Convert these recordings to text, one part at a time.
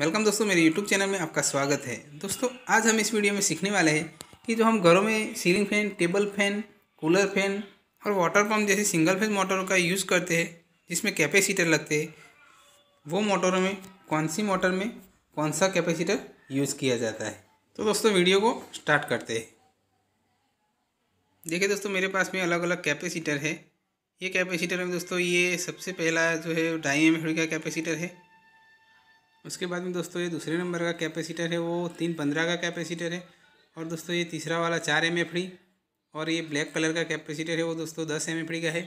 welcome दोस्तों मेरे YouTube channel में आपका स्वागत है दोस्तों आज हम इस वीडियो में सीखने वाले हैं कि जो हम घरों में ceiling fan table fan cooler fan और वाटर पम्प जैसे सिंगल फेज मोटरों का यूज़ करते हैं जिसमें कैपेसिटर लगते हैं वो मोटरों में कौन सी मोटर में कौन सा कैपेसिटर यूज़ किया जाता है तो दोस्तों वीडियो को स्टार्ट करते हैं देखिए दोस्तों मेरे पास में अलग अलग कैपेसिटर है ये कैपेसिटर में दोस्तों ये सबसे पहला जो है ढाई एम का कैपेसिटर है उसके बाद में दोस्तों ये दूसरे नंबर का कैपेसिटर है वो तीन पंद्रह का कैपेसिटर है और दोस्तों ये तीसरा वाला चार एम और ये ब्लैक कलर का कैपेसिटर है वो दोस्तों दस एम का है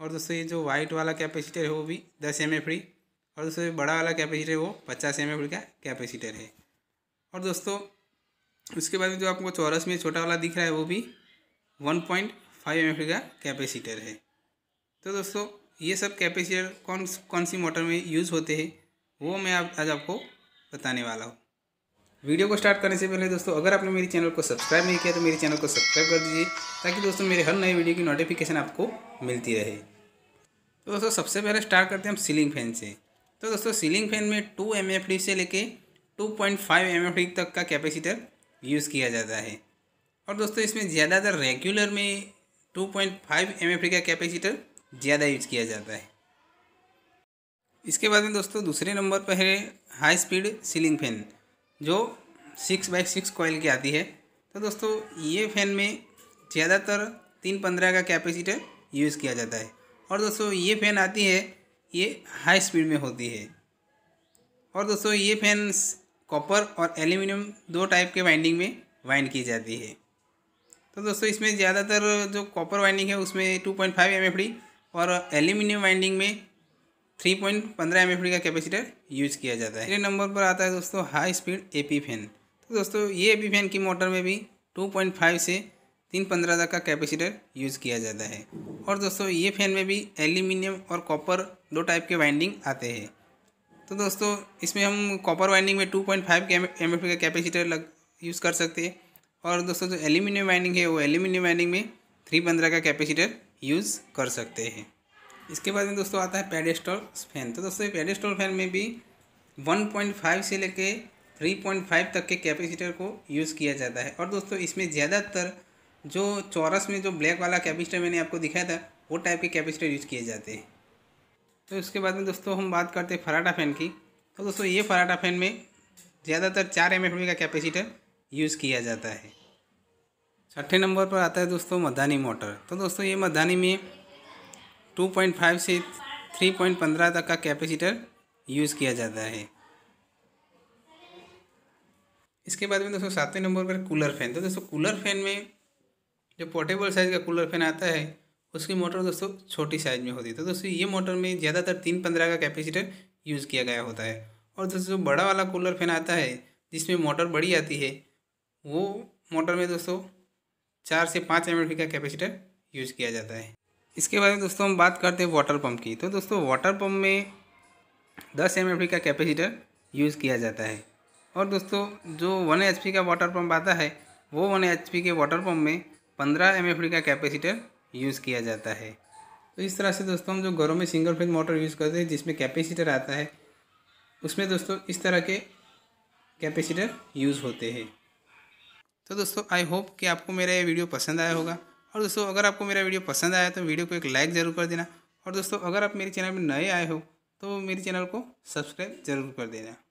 और दोस्तों ये जो वाइट वाला कैपेसिटर है वो भी दस एम और दोस्तों ये बड़ा वाला कैपेसिटर है वो पचास एम का कैपेसिटर है और दोस्तों उसके बाद में जो आपको चौरस में छोटा वाला दिख रहा है वो भी वन पॉइंट फाइव एम का कैपेसिटर है तो दोस्तों ये सब कैपेसिटर कौन कौन सी मोटर में यूज़ होते हैं वो मैं आप, आज आपको बताने वाला हूँ वीडियो को स्टार्ट करने से पहले दोस्तों अगर आपने मेरे चैनल को सब्सक्राइब नहीं किया तो मेरे चैनल को सब्सक्राइब कर दीजिए ताकि दोस्तों मेरे हर नए वीडियो की नोटिफिकेशन आपको मिलती रहे तो दोस्तों सबसे पहले स्टार्ट करते हैं हम सीलिंग फैन से तो दोस्तों सीलिंग फैन में टू एम से लेके टू पॉइंट फाइव तक का कैपेसिटर यूज़ किया जाता है और दोस्तों इसमें ज़्यादातर रेगुलर में टू पॉइंट फाइव एम का कैपेसिटर ज़्यादा यूज किया जाता है इसके बाद में दोस्तों दूसरे नंबर पर है हाई स्पीड सीलिंग फैन जो सिक्स बाई सिक्स कॉयल की आती है तो दोस्तों ये फ़ैन में ज़्यादातर तीन पंद्रह का कैपेसिटर यूज़ किया जाता है और दोस्तों ये फ़ैन आती है ये हाई स्पीड में होती है और दोस्तों ये फ़ैन कॉपर और एल्यूमिनियम दो टाइप के वाइंडिंग में वाइंड की जाती है तो दोस्तों इसमें ज़्यादातर जो कॉपर वाइंडिंग है उसमें two point five M F D और एल्यूमिनियम वाइंडिंग में थ्री पॉइंट पंद्रह एम का कैपेसिटर यूज किया जाता है तीसरे नंबर पर आता है दोस्तों high speed A P fan तो दोस्तों ये ए पी फैन की मोटर में भी टू पॉइंट फाइव से तीन पंद्रह तक का कैपेसिटर यूज़ किया जाता है और दोस्तों ये फैन में भी एल्यूमिनियम और कॉपर दो टाइप के वाइंडिंग आते हैं तो दोस्तों इसमें हम कॉपर वाइंडिंग में टू पॉइंट फाइव एम का कैपेसिटर लग यूज़ कर सकते हैं और दोस्तों जो एल्यूमिनियम वाइंडिंग है वो एल्यूमिनियम वाइंडिंग में थ्री पंद्रह का कैपेसिटर यूज़ कर सकते हैं इसके बाद में दोस्तों आता है पेडेस्टोल फैन तो दोस्तों पेडेस्टॉल फैन में भी 1.5 से लेके 3.5 तक के कैपेसिटर को यूज़ किया जाता है और दोस्तों इसमें ज़्यादातर जो चौरस में जो ब्लैक वाला कैपेसिटर मैंने आपको दिखाया था वो टाइप के कैपेसिटर यूज़ किए जाते हैं तो इसके बाद में दोस्तों हम बात करते हैं फराटा फ़ैन की तो दोस्तों ये फराटा फ़ैन में ज़्यादातर चार एम का कैपेसिटर यूज़ किया जाता है छठे नंबर पर आता है दोस्तों मदानी मोटर तो दोस्तों ये मदानी में 2.5 से 3.15 तक का कैपेसिटर यूज़ किया जाता है इसके बाद में दोस्तों सातवें नंबर पर कूलर फैन तो दोस्तों कूलर फैन में जो पोर्टेबल साइज़ का कूलर फैन आता है उसकी मोटर दोस्तों छोटी साइज़ में होती है तो दोस्तों ये मोटर में ज़्यादातर तीन पंद्रह का कैपेसिटर यूज़ किया गया होता है और दोस्तों जो बड़ा वाला कूलर फैन आता है जिसमें मोटर बड़ी आती है वो मोटर में दोस्तों चार से पाँच एम का कैपेसिटर यूज़ किया जाता है इसके बाद में दोस्तों हम बात करते हैं वाटर पम्प की तो दोस्तों वाटर पम्प में दस एम का कैपेसिटर यूज़ किया जाता है और दोस्तों जो वन एच का वाटर पम्प आता है वो वन एच के वाटर पम्प में पंद्रह एम का कैपेसिटर यूज़ किया जाता है तो इस तरह से दोस्तों हम जो घरों में सिंगल फेज मोटर यूज़ करते हैं जिसमें कैपेसिटर आता है उसमें दोस्तों इस तरह के कैपेसिटर यूज़ होते हैं तो दोस्तों आई होप कि आपको मेरा ये वीडियो पसंद आया होगा और दोस्तों अगर आपको मेरा वीडियो पसंद आया तो वीडियो को एक लाइक ज़रूर कर देना और दोस्तों अगर आप मेरे चैनल में नए आए हो तो मेरे चैनल को सब्सक्राइब ज़रूर कर देना